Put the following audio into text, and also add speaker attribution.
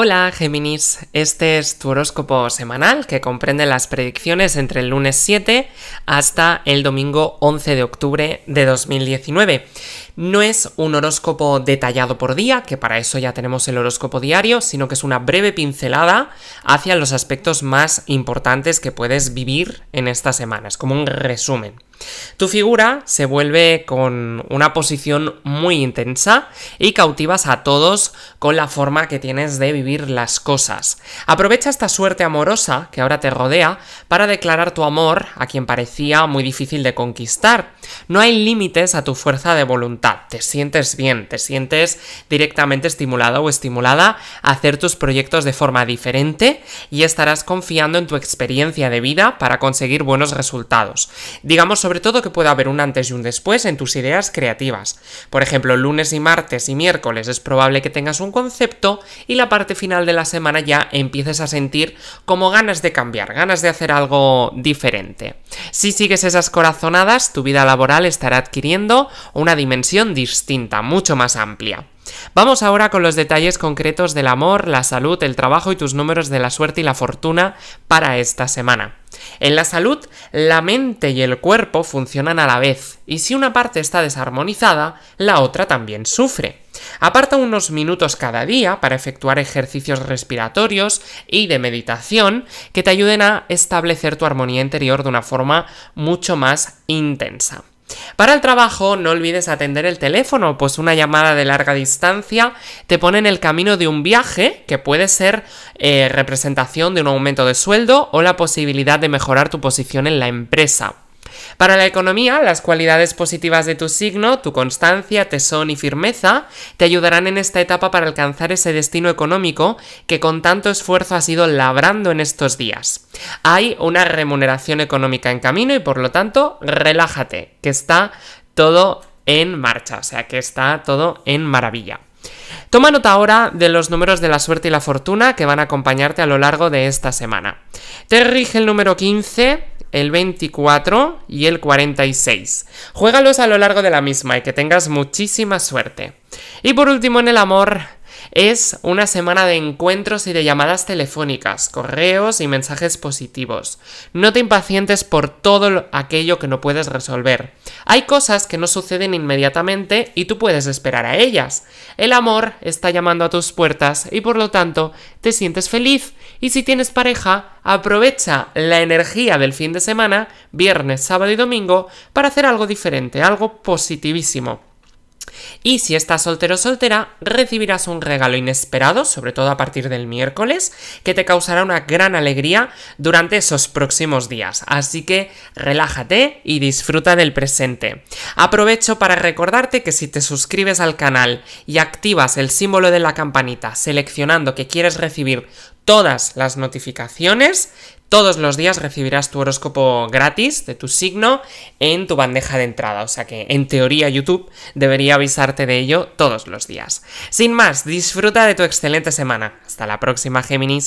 Speaker 1: Hola Géminis, este es tu horóscopo semanal que comprende las predicciones entre el lunes 7 hasta el domingo 11 de octubre de 2019. No es un horóscopo detallado por día, que para eso ya tenemos el horóscopo diario, sino que es una breve pincelada hacia los aspectos más importantes que puedes vivir en estas semanas, como un resumen. Tu figura se vuelve con una posición muy intensa y cautivas a todos con la forma que tienes de vivir las cosas. Aprovecha esta suerte amorosa que ahora te rodea para declarar tu amor a quien parecía muy difícil de conquistar. No hay límites a tu fuerza de voluntad te sientes bien, te sientes directamente estimulado o estimulada a hacer tus proyectos de forma diferente y estarás confiando en tu experiencia de vida para conseguir buenos resultados. Digamos sobre todo que puede haber un antes y un después en tus ideas creativas. Por ejemplo, lunes y martes y miércoles es probable que tengas un concepto y la parte final de la semana ya empieces a sentir como ganas de cambiar, ganas de hacer algo diferente. Si sigues esas corazonadas, tu vida laboral estará adquiriendo una dimensión distinta, mucho más amplia. Vamos ahora con los detalles concretos del amor, la salud, el trabajo y tus números de la suerte y la fortuna para esta semana. En la salud, la mente y el cuerpo funcionan a la vez, y si una parte está desarmonizada, la otra también sufre. Aparta unos minutos cada día para efectuar ejercicios respiratorios y de meditación que te ayuden a establecer tu armonía interior de una forma mucho más intensa. Para el trabajo no olvides atender el teléfono, pues una llamada de larga distancia te pone en el camino de un viaje que puede ser eh, representación de un aumento de sueldo o la posibilidad de mejorar tu posición en la empresa. Para la economía, las cualidades positivas de tu signo, tu constancia, tesón y firmeza, te ayudarán en esta etapa para alcanzar ese destino económico que con tanto esfuerzo has ido labrando en estos días. Hay una remuneración económica en camino y por lo tanto, relájate, que está todo en marcha, o sea que está todo en maravilla. Toma nota ahora de los números de la suerte y la fortuna que van a acompañarte a lo largo de esta semana. Te rige el número 15, el 24 y el 46. Juégalos a lo largo de la misma y que tengas muchísima suerte. Y por último en el amor, es una semana de encuentros y de llamadas telefónicas, correos y mensajes positivos. No te impacientes por todo aquello que no puedes resolver. Hay cosas que no suceden inmediatamente y tú puedes esperar a ellas. El amor está llamando a tus puertas y por lo tanto te sientes feliz y si tienes pareja, aprovecha la energía del fin de semana, viernes, sábado y domingo, para hacer algo diferente, algo positivísimo. Y si estás soltero o soltera, recibirás un regalo inesperado, sobre todo a partir del miércoles, que te causará una gran alegría durante esos próximos días. Así que relájate y disfruta del presente. Aprovecho para recordarte que si te suscribes al canal y activas el símbolo de la campanita seleccionando que quieres recibir todas las notificaciones. Todos los días recibirás tu horóscopo gratis de tu signo en tu bandeja de entrada, o sea que en teoría YouTube debería avisarte de ello todos los días. Sin más, disfruta de tu excelente semana. Hasta la próxima, Géminis.